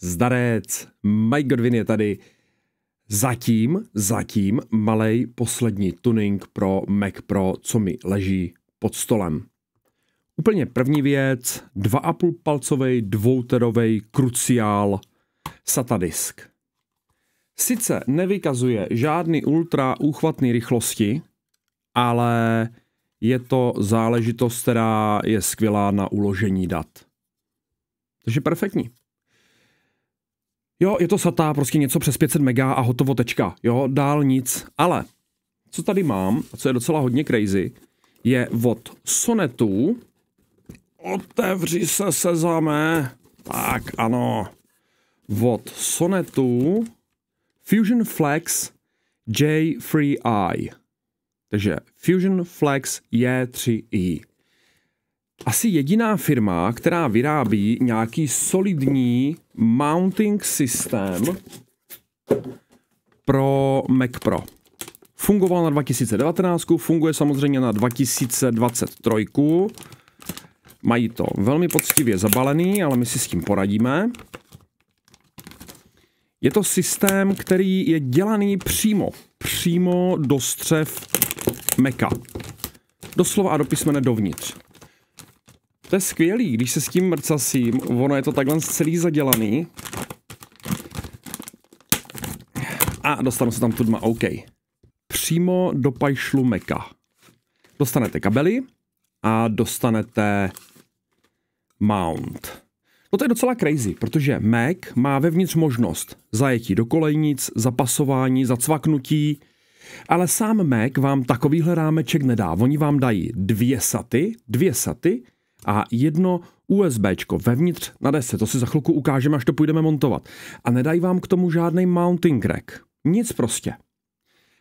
Zdarec, Mike Godwin je tady. Zatím, zatím malej poslední tuning pro Mac Pro, co mi leží pod stolem. Úplně první věc, 2,5 palcový dvouterový kruciál Satadisk. Sice nevykazuje žádný ultra úchvatný rychlosti, ale je to záležitost, která je skvělá na uložení dat. Takže perfektní. Jo, je to satá, prostě něco přes 500 mega a hotovo tečka. Jo, dál nic. Ale co tady mám, a co je docela hodně crazy, je od Sonetu. Otevři se, sezame. Tak, ano. Od Sonetu Fusion Flex J3i. Takže Fusion Flex J3i asi jediná firma, která vyrábí nějaký solidní mounting systém pro Mac Pro. Fungoval na 2019, funguje samozřejmě na 2023. Mají to velmi poctivě zabalený, ale my si s tím poradíme. Je to systém, který je dělaný přímo, přímo do střev Meka. Doslova a do písmene dovnitř. To je skvělý, když se s tím mrcasím, ono je to takhle celý zadělaný. A dostanu se tam tudma, OK. Přímo do pajšlu meka. Dostanete kabely a dostanete mount. No to je docela crazy, protože Mac má vevnitř možnost zajetí do kolejnic, zapasování, zacvaknutí, ale sám Mac vám takovýhle rámeček nedá. Oni vám dají dvě saty, dvě saty, a jedno USBčko vevnitř na desce. to si za chvilku ukážeme, až to půjdeme montovat. A nedají vám k tomu žádný mounting rack. Nic prostě.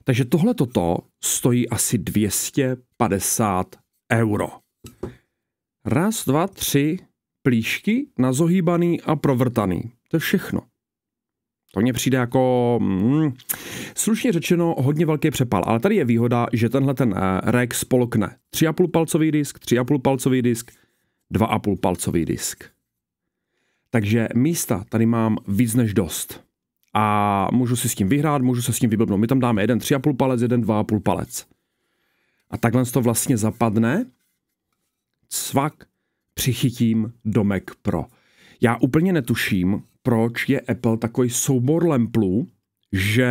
Takže tohle toto stojí asi 250 euro. Raz, dva, tři plíšky na zohýbaný a provrtaný. To je všechno. To mně přijde jako, mm, slušně řečeno, hodně velký přepal, ale tady je výhoda, že tenhle ten eh, rack spolkne 3,5 palcový disk, 3,5 palcový disk, 2,5 palcový disk. Takže místa tady mám víc než dost. A můžu si s tím vyhrát, můžu se s tím vyblbnout. My tam dáme jeden 3,5 palec, jeden 2,5 palec. A takhle to vlastně zapadne. Cvak, přichytím domek pro. Já úplně netuším, proč je Apple takový soubor lemplů, že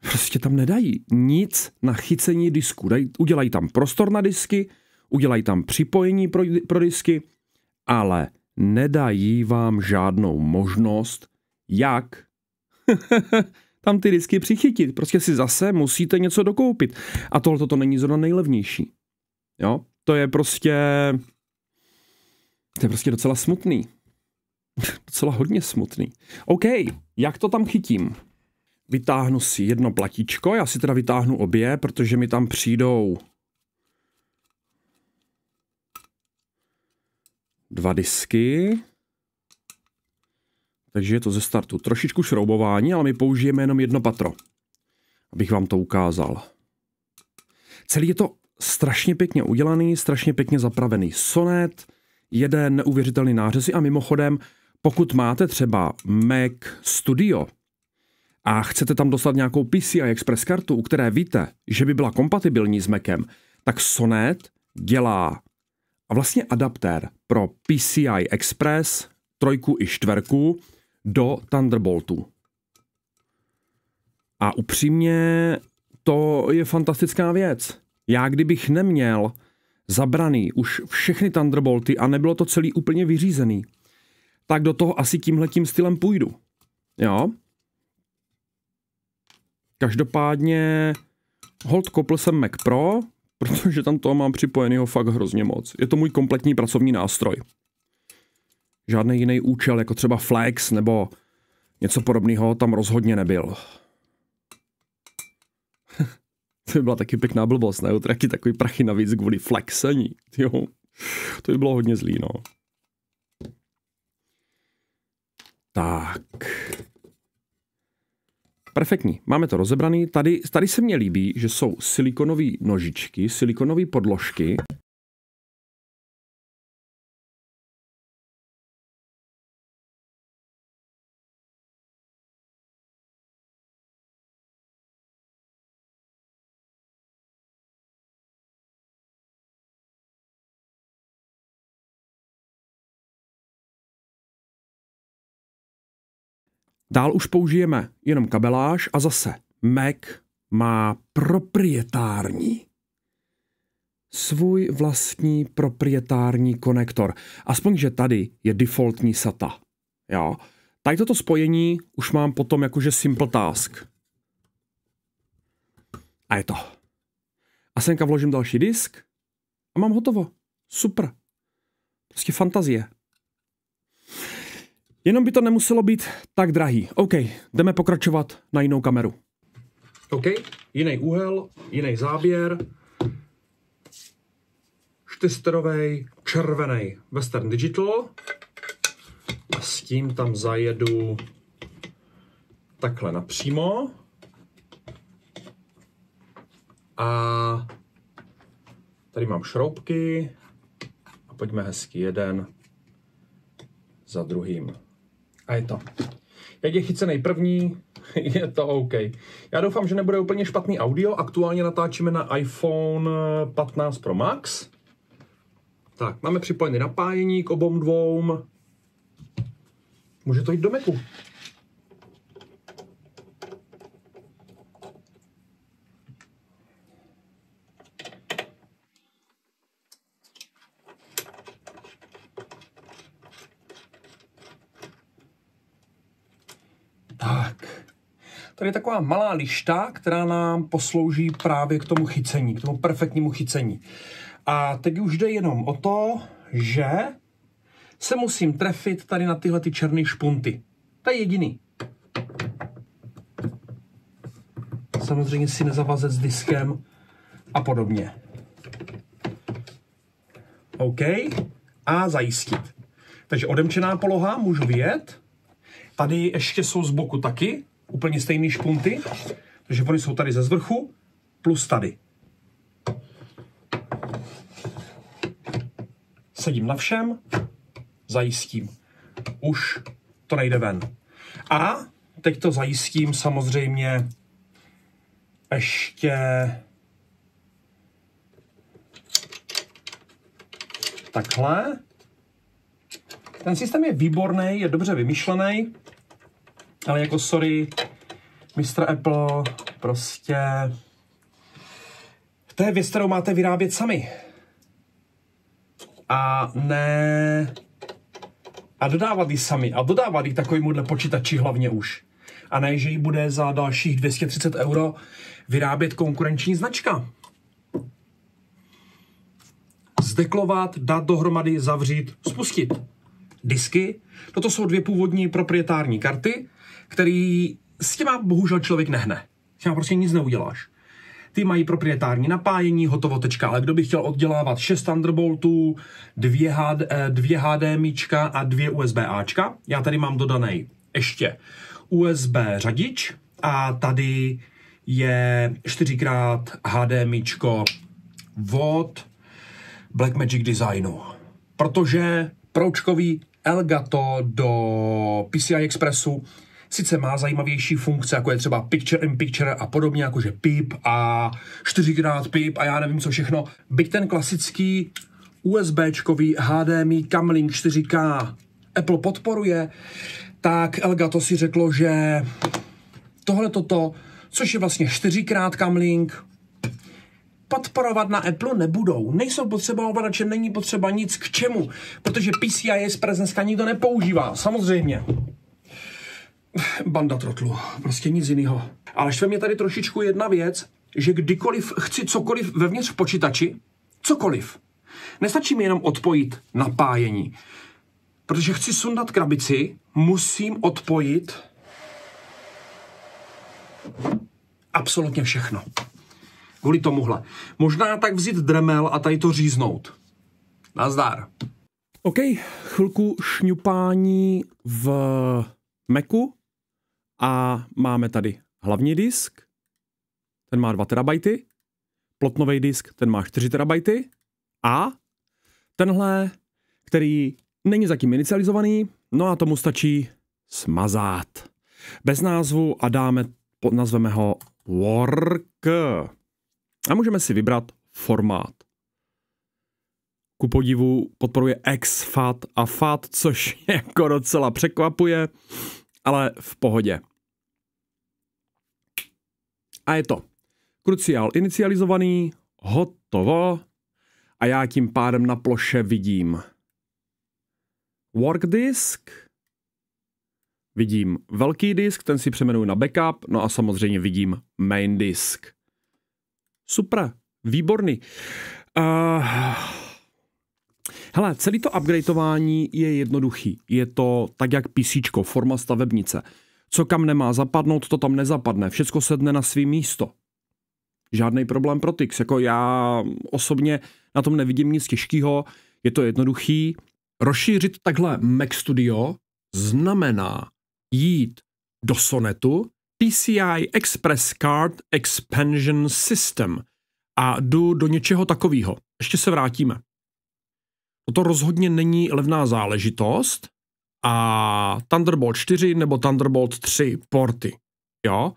prostě tam nedají nic na chycení disku. udělají tam prostor na disky, udělají tam připojení pro, pro disky, ale nedají vám žádnou možnost, jak tam ty disky přichytit. Prostě si zase musíte něco dokoupit. A tohle to není zrovna nejlevnější. Jo? To je prostě... To je prostě docela smutný. docela hodně smutný. OK, jak to tam chytím? Vytáhnu si jedno platíčko, já si teda vytáhnu obě, protože mi tam přijdou dva disky. Takže je to ze startu trošičku šroubování, ale my použijeme jenom jedno patro, abych vám to ukázal. Celý je to strašně pěkně udělaný, strašně pěkně zapravený sonet, jeden neuvěřitelný nářezy a mimochodem, pokud máte třeba Mac Studio a chcete tam dostat nějakou PCI Express kartu, u které víte, že by byla kompatibilní s Macem, tak Sonet dělá a vlastně adaptér pro PCI Express, trojku i čtverku do Thunderboltu. A upřímně, to je fantastická věc. Já kdybych neměl zabraný už všechny Thunderbolty a nebylo to celý úplně vyřízený, tak do toho asi tímhletím stylem půjdu. Jo? Každopádně Hold kopl jsem Mac Pro, protože tam toho mám připojeného fakt hrozně moc. Je to můj kompletní pracovní nástroj. Žádný jiný účel, jako třeba Flex nebo něco podobného, tam rozhodně nebyl. to by byla taky pěkná blbost, ne? Utratit takový prachy navíc kvůli flexení. Jo. To by bylo hodně zlý, no. Tak. Perfektní, máme to rozebraný. Tady, tady se mně líbí, že jsou silikonové nožičky, silikonové podložky Dál už použijeme jenom kabeláž a zase Mac má proprietární svůj vlastní proprietární konektor. Aspoň, že tady je defaultní SATA. Jo. Tady toto spojení už mám potom jakože simple task. A je to. A semka vložím další disk a mám hotovo. Super. Prostě fantazie. Jenom by to nemuselo být tak drahý. OK, jdeme pokračovat na jinou kameru. OK, jiný úhel, jiný záběr. Štysterovej, červený Western Digital. A s tím tam zajedu takhle napřímo. A tady mám šroubky. A pojďme hezky jeden za druhým. A je to. Jak je chycený první, je to OK. Já doufám, že nebude úplně špatný audio. Aktuálně natáčíme na iPhone 15 Pro Max. Tak, máme připojené napájení k obom dvou. Může to jít do Macu. tady taková malá lišta, která nám poslouží právě k tomu chycení, k tomu perfektnímu chycení. A teď už jde jenom o to, že se musím trefit tady na tyhle ty černé špunty. To je jediný. Samozřejmě si nezavazet s diskem a podobně. OK. A zajistit. Takže odemčená poloha, můžu vyjet. Tady ještě jsou z boku taky úplně stejné špunty, takže oni jsou tady ze zvrchu plus tady. Sedím na všem, zajistím. Už to nejde ven. A teď to zajistím samozřejmě ještě takhle. Ten systém je výborný, je dobře vymyšlený ale jako sorry, mistr Apple, prostě... To je věc, kterou máte vyrábět sami. A ne... A dodávat ji sami. A dodávat ji takovýmuhle počítači hlavně už. A ne, že ji bude za dalších 230 euro vyrábět konkurenční značka. Zdeklovat, dát dohromady, zavřít, spustit. Disky, toto jsou dvě původní proprietární karty, který s těma bohužel člověk nehne. S těma prostě nic neuděláš. Ty mají proprietární napájení, hotovo, tečka. Ale kdo by chtěl oddělávat 6 Thunderboltů, dvě, HD, eh, dvě HDMIčka a dvě USB-Ačka. Já tady mám dodaný ještě USB řadič a tady je 4x HDMIčko od Blackmagic Designu. Protože proučkový Elgato do PCI Expressu sice má zajímavější funkce, jako je třeba picture in picture a podobně, jakože pip a 4x pip a já nevím co všechno, byť ten klasický USBčkový HDMI Camlink 4K Apple podporuje, tak Elgato si řeklo, že tohle toto, což je vlastně 4x Camlink, podporovat na Apple nebudou. Nejsou potřeba ovladače, není potřeba nic k čemu, protože PCI Express dneska nikdo nepoužívá, samozřejmě. Banda trotlu, prostě nic jiného. Ale štve mě tady trošičku jedna věc, že kdykoliv chci cokoliv vevnitř v počítači, cokoliv, nestačí mi jenom odpojit napájení. Protože chci sundat krabici, musím odpojit absolutně všechno. Kvůli tomuhle. Možná tak vzít dremel a tady to říznout. Nazdar. OK, chvilku šňupání v meku. A máme tady hlavní disk, ten má 2 terabajty, plotnový disk, ten má 4 terabajty a tenhle, který není zatím inicializovaný, no a tomu stačí smazat. Bez názvu a dáme, nazveme ho work. A můžeme si vybrat formát. Ku podivu podporuje exFAT a FAT, což jako docela překvapuje, ale v pohodě. A je to. Kruciál inicializovaný, hotovo a já tím pádem na ploše vidím work disk, vidím velký disk, ten si přemenuji na backup, no a samozřejmě vidím main disk. Super, výborný. Uh, hele, celý to upgradeování je jednoduchý. Je to tak, jak PC, forma stavebnice. Co kam nemá zapadnout, to tam nezapadne. Všecko sedne na svý místo. Žádný problém pro Tix. Jako já osobně na tom nevidím nic těžkého, je to jednoduchý. Rozšířit takhle Mac Studio znamená jít do sonetu PCI Express Card Expansion System a jdu do něčeho takového. Ještě se vrátíme. To rozhodně není levná záležitost, a Thunderbolt 4 nebo Thunderbolt 3 porty. Jo?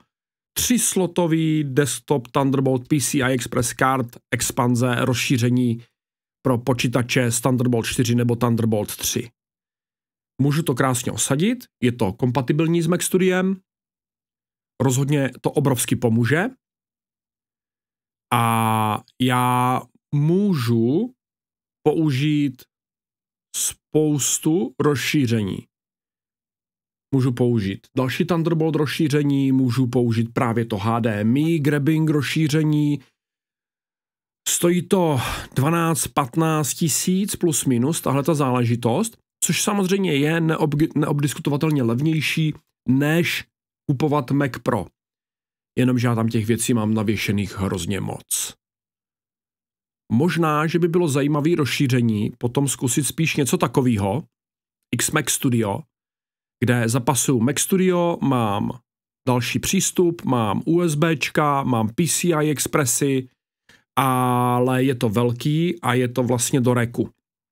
Tři slotový desktop Thunderbolt PCI Express card, expanze, rozšíření pro počítače z Thunderbolt 4 nebo Thunderbolt 3. Můžu to krásně osadit, je to kompatibilní s Mac Studiem, rozhodně to obrovsky pomůže a já můžu použít spoustu rozšíření můžu použít další Thunderbolt rozšíření, můžu použít právě to HDMI, grabbing rozšíření. Stojí to 12-15 tisíc plus minus tahle ta záležitost, což samozřejmě je neob, neobdiskutovatelně levnější než kupovat Mac Pro. Jenomže já tam těch věcí mám navěšených hrozně moc. Možná, že by bylo zajímavé rozšíření potom zkusit spíš něco takového, XMac Studio, kde zapasuju Mac Studio, mám další přístup, mám USBčka, mám PCI Expressy, ale je to velký a je to vlastně do reku.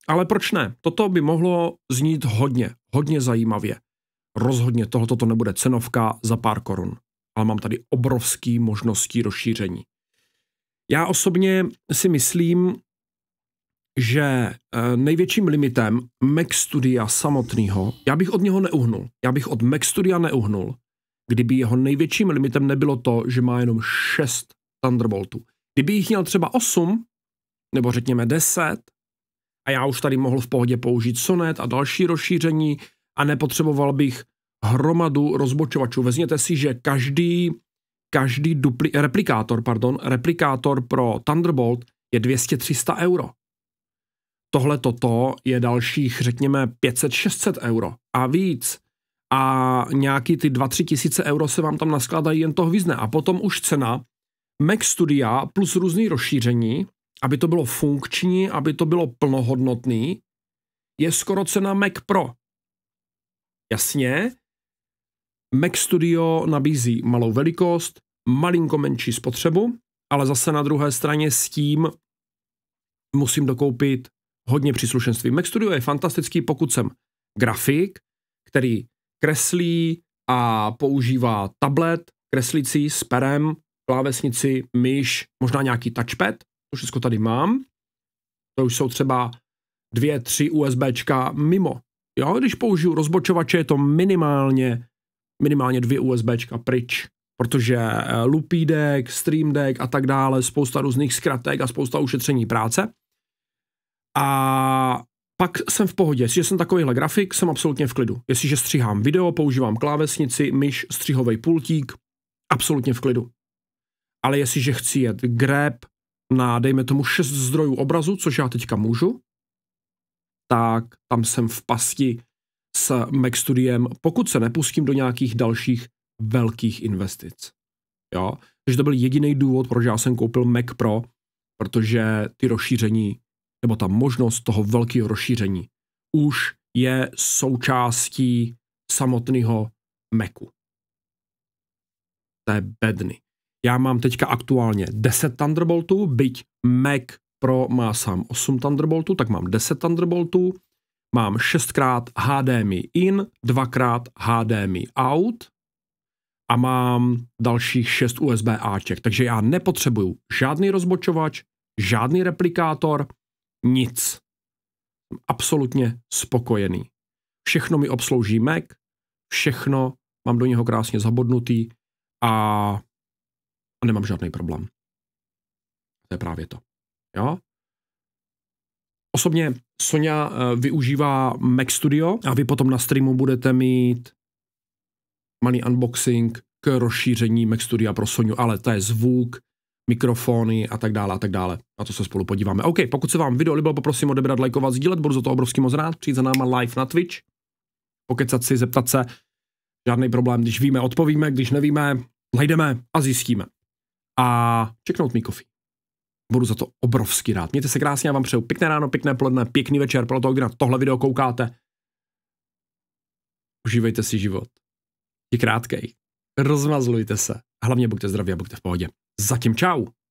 Ale proč ne? Toto by mohlo znít hodně, hodně zajímavě. Rozhodně tohoto to nebude cenovka za pár korun, ale mám tady obrovský možností rozšíření. Já osobně si myslím, že eh, největším limitem Mac Studia samotného, já bych od něho neuhnul. Já bych od Mac Studia neuhnul, kdyby jeho největším limitem nebylo to, že má jenom 6 Thunderboltů. Kdyby jich měl třeba 8, nebo řekněme 10, a já už tady mohl v pohodě použít Sonet a další rozšíření a nepotřeboval bych hromadu rozbočovačů. Vezměte si, že každý každý dupli, replikátor, pardon, replikátor pro Thunderbolt je 200-300 euro. Tohle toto je dalších, řekněme, 500-600 euro a víc. A nějaký ty 2-3 tisíce euro se vám tam naskládají jen toho vyzne. A potom už cena Mac Studia plus různý rozšíření, aby to bylo funkční, aby to bylo plnohodnotný, je skoro cena Mac Pro. Jasně, Mac Studio nabízí malou velikost, malinko menší spotřebu, ale zase na druhé straně s tím musím dokoupit hodně příslušenství. Mac Studio je fantastický, pokud jsem grafik, který kreslí a používá tablet, kreslící s perem, klávesnici, myš, možná nějaký touchpad, to všechno tady mám. To už jsou třeba dvě, tři USBčka mimo. Jo, když použiju rozbočovače, je to minimálně minimálně dvě USBčka pryč protože eh, Loopy Deck, Stream Deck a tak dále, spousta různých zkratek a spousta ušetření práce. A pak jsem v pohodě. Jestliže jsem takovýhle grafik, jsem absolutně v klidu. Jestliže stříhám video, používám klávesnici, myš, střihovej pultík, absolutně v klidu. Ale jestliže chci jet grab na, dejme tomu, šest zdrojů obrazu, což já teďka můžu, tak tam jsem v pasti s Mac Studiem, pokud se nepustím do nějakých dalších velkých investic. Jo? Takže to byl jediný důvod, proč já jsem koupil Mac Pro, protože ty rozšíření, nebo ta možnost toho velkého rozšíření, už je součástí samotného Macu. To je bedny. Já mám teďka aktuálně 10 Thunderboltů, byť Mac Pro má sám 8 Thunderboltů, tak mám 10 Thunderboltů mám šestkrát HDMI in, dvakrát HDMI out a mám dalších šest USB Aček. Takže já nepotřebuju žádný rozbočovač, žádný replikátor, nic. Jsem absolutně spokojený. Všechno mi obslouží Mac, všechno mám do něho krásně zabodnutý a, a nemám žádný problém. To je právě to. Jo? Osobně Sonja eh, využívá Mac Studio a vy potom na streamu budete mít malý unboxing k rozšíření Mac Studio pro Soniu, ale to je zvuk, mikrofony a tak dále a tak dále. Na to se spolu podíváme. OK, pokud se vám video líbilo, poprosím odebrat, lajkovat, sdílet, budu za to obrovský moc rád, přijít za náma live na Twitch, pokecat si, zeptat se, žádný problém, když víme, odpovíme, když nevíme, najdeme a zjistíme. A čeknout mi kofí. Budu za to obrovský rád. Mějte se krásně, já vám přeju pěkné ráno, pěkné poledne, pěkný večer, pro to, kdy na tohle video koukáte. Užívejte si život. Je krátkej. Rozmazlujte se. Hlavně buďte zdraví a buďte v pohodě. Zatím čau.